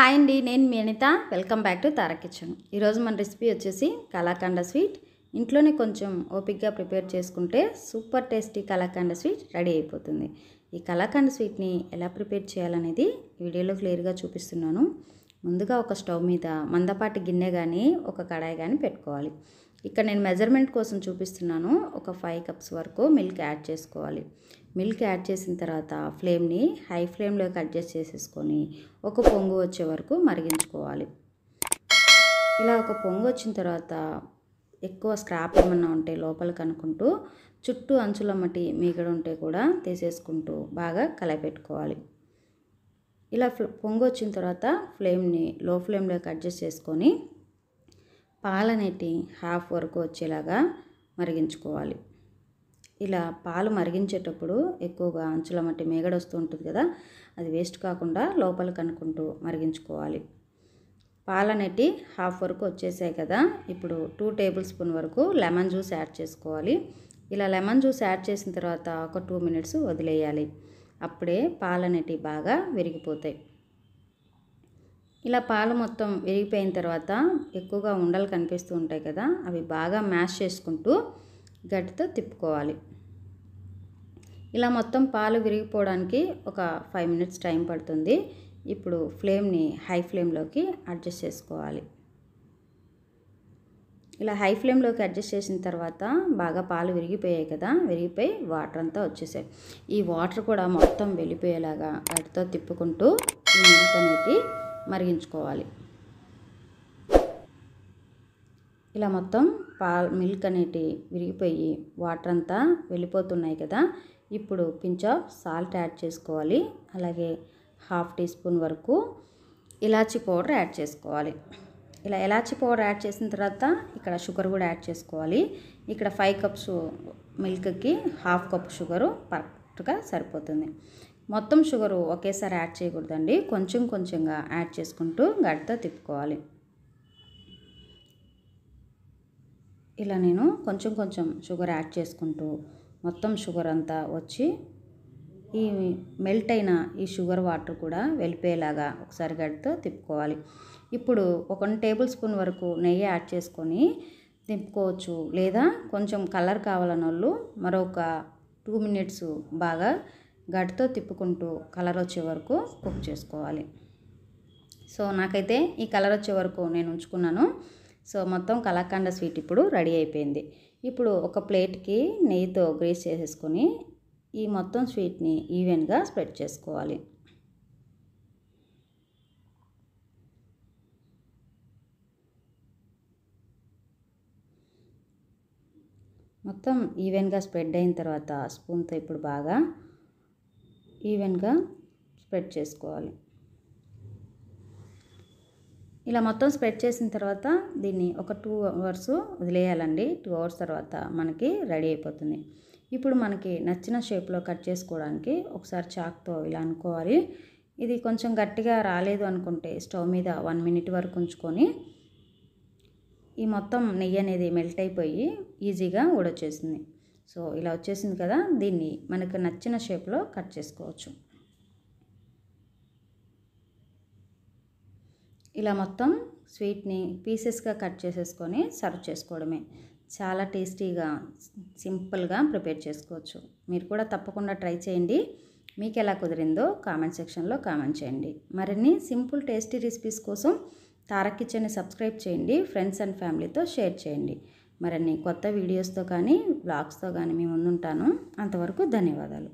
hi అండి నేను మీ Anitha welcome back to Tara kitchen ఈరోజు మన రెసిపీ వచ్చేసి కలాకండ స్వీట్ ఇంట్లోనే కొంచెం ఓపిక్గా ప్రిపేర్ చేసుకుంటే super tasty kalakand sweet ready అయిపోతుంది ఈ కలాకండ స్వీట్ని ఎలా ప్రిపేర్ చేయాలనేది వీడియోలో క్లియర్గా చూపిస్తున్నాను ముందుగా ఒక స్టవ్ మీద మందపాటి గిన్నె కానీ ఒక కడాయి కానీ పెట్టుకోవాలి ఇక్కడ నేను మెజర్మెంట్ కోసం చూపిస్తున్నాను ఒక ఫైవ్ కప్స్ వరకు మిల్క్ యాడ్ చేసుకోవాలి మిల్క్ యాడ్ చేసిన తర్వాత ఫ్లేమ్ని హై ఫ్లేమ్లోకి అడ్జస్ట్ చేసేసుకొని ఒక పొంగు వచ్చే వరకు మరిగించుకోవాలి ఇలా ఒక పొంగు వచ్చిన తర్వాత ఎక్కువ స్క్రాప్ ఏమన్నా ఉంటే లోపలికి అనుకుంటూ చుట్టూ అంచుల మటి మీగడ ఉంటే కూడా తీసేసుకుంటూ బాగా కలపెట్టుకోవాలి ఇలా పొంగు వచ్చిన తర్వాత ఫ్లేమ్ని లో ఫ్లేమ్లోకి అడ్జస్ట్ చేసుకొని పాలనేటి హాఫ్ వరకు వచ్చేలాగా మరిగించుకోవాలి ఇలా పాలు మరిగించేటప్పుడు ఎక్కువగా అంచుల మట్టి మేగడొస్తూ ఉంటుంది కదా అది వేస్ట్ కాకుండా లోపల కనుక్కుంటూ మరిగించుకోవాలి పాలు అనేటి హాఫ్ వరకు వచ్చేసాయి కదా ఇప్పుడు టూ టేబుల్ స్పూన్ వరకు లెమన్ జ్యూస్ యాడ్ చేసుకోవాలి ఇలా లెమన్ జ్యూస్ యాడ్ చేసిన తర్వాత ఒక టూ మినిట్స్ వదిలేయాలి అప్పుడే పాలు బాగా విరిగిపోతాయి ఇలా పాలు మొత్తం విరిగిపోయిన తర్వాత ఎక్కువగా ఉండలు కనిపిస్తూ ఉంటాయి కదా అవి బాగా మ్యాష్ చేసుకుంటూ గడ్డతో తిప్పుకోవాలి ఇలా మొత్తం పాలు విరిగిపోవడానికి ఒక ఫైవ్ మినిట్స్ టైం పడుతుంది ఇప్పుడు ఫ్లేమ్ని హై ఫ్లేమ్లోకి అడ్జస్ట్ చేసుకోవాలి ఇలా హై ఫ్లేమ్లోకి అడ్జస్ట్ చేసిన తర్వాత బాగా పాలు విరిగిపోయాయి కదా విరిగిపోయి వాటర్ అంతా వచ్చేసాయి ఈ వాటర్ కూడా మొత్తం వెళ్ళిపోయేలాగా వాటితో తిప్పుకుంటూ ఈ మిల్క్ అనేది మరిగించుకోవాలి ఇలా మొత్తం పా మిల్క్ అనేటి విరిగిపోయి వాటర్ అంతా వెళ్ళిపోతున్నాయి కదా ఇప్పుడు పించ్ ఆఫ్ సాల్ట్ యాడ్ చేసుకోవాలి అలాగే హాఫ్ టీ స్పూన్ వరకు ఇలాచి పౌడర్ యాడ్ చేసుకోవాలి ఇలా ఇలాచి పౌడర్ యాడ్ చేసిన తర్వాత ఇక్కడ షుగర్ కూడా యాడ్ చేసుకోవాలి ఇక్కడ ఫైవ్ కప్స్ మిల్క్కి హాఫ్ కప్ షుగరు పర్ఫెక్ట్గా సరిపోతుంది మొత్తం షుగరు ఒకేసారి యాడ్ చేయకూడదండి కొంచెం కొంచెంగా యాడ్ చేసుకుంటూ గడ్డతో తిప్పుకోవాలి ఇలా నేను కొంచెం కొంచెం షుగర్ యాడ్ చేసుకుంటూ మొత్తం షుగర్ అంతా వచ్చి ఈ మెల్ట్ అయిన ఈ షుగర్ వాటర్ కూడా వెళ్ళిపోయేలాగా ఒకసారి గడ్డతో తిప్పుకోవాలి ఇప్పుడు ఒక టేబుల్ స్పూన్ వరకు నెయ్యి యాడ్ చేసుకొని తిప్పుకోవచ్చు లేదా కొంచెం కలర్ కావాలని వాళ్ళు మరొక టూ మినిట్స్ బాగా గడితో తిప్పుకుంటూ కలర్ వచ్చే వరకు కుక్ చేసుకోవాలి సో నాకైతే ఈ కలర్ వచ్చే వరకు నేను ఉంచుకున్నాను సో మొత్తం కలకండ స్వీట్ ఇప్పుడు రెడీ అయిపోయింది ఇప్పుడు ఒక ప్లేట్కి నెయ్యితో గ్రేస్ చేసేసుకొని ఈ మొత్తం స్వీట్ని ఈవెన్గా స్ప్రెడ్ చేసుకోవాలి మొత్తం ఈవెన్గా స్ప్రెడ్ అయిన తర్వాత స్పూన్తో ఇప్పుడు బాగా ఈవెన్గా స్ప్రెడ్ చేసుకోవాలి ఇలా మొత్తం స్ప్రెడ్ చేసిన తర్వాత దీన్ని ఒక టూ అవర్స్ వదిలేయాలండి టూ అవర్స్ తర్వాత మనకి రెడీ అయిపోతుంది ఇప్పుడు మనకి నచ్చిన షేప్లో కట్ చేసుకోవడానికి ఒకసారి చాక్తో ఇలా అనుకోవాలి ఇది కొంచెం గట్టిగా రాలేదు అనుకుంటే స్టవ్ మీద వన్ మినిట్ వరకు ఉంచుకొని ఈ మొత్తం నెయ్యి అనేది మెల్ట్ అయిపోయి ఈజీగా ఊడొచ్చేసింది సో ఇలా వచ్చేసింది కదా దీన్ని మనకు నచ్చిన షేప్లో కట్ చేసుకోవచ్చు ఇలా మొత్తం స్వీట్ని పీసెస్గా కట్ చేసేసుకొని సర్వ్ చేసుకోవడమే చాలా టేస్టీగా సింపుల్గా ప్రిపేర్ చేసుకోవచ్చు మీరు కూడా తప్పకుండా ట్రై చేయండి మీకు ఎలా కుదిరిందో కామెంట్ సెక్షన్లో కామెంట్ చేయండి మరిన్ని సింపుల్ టేస్టీ రెసిపీస్ కోసం తారక్ కిచెన్ని సబ్స్క్రైబ్ చేయండి ఫ్రెండ్స్ అండ్ ఫ్యామిలీతో షేర్ చేయండి మరిన్ని కొత్త వీడియోస్తో కానీ బ్లాగ్స్తో కానీ మీ ముందుంటాను అంతవరకు ధన్యవాదాలు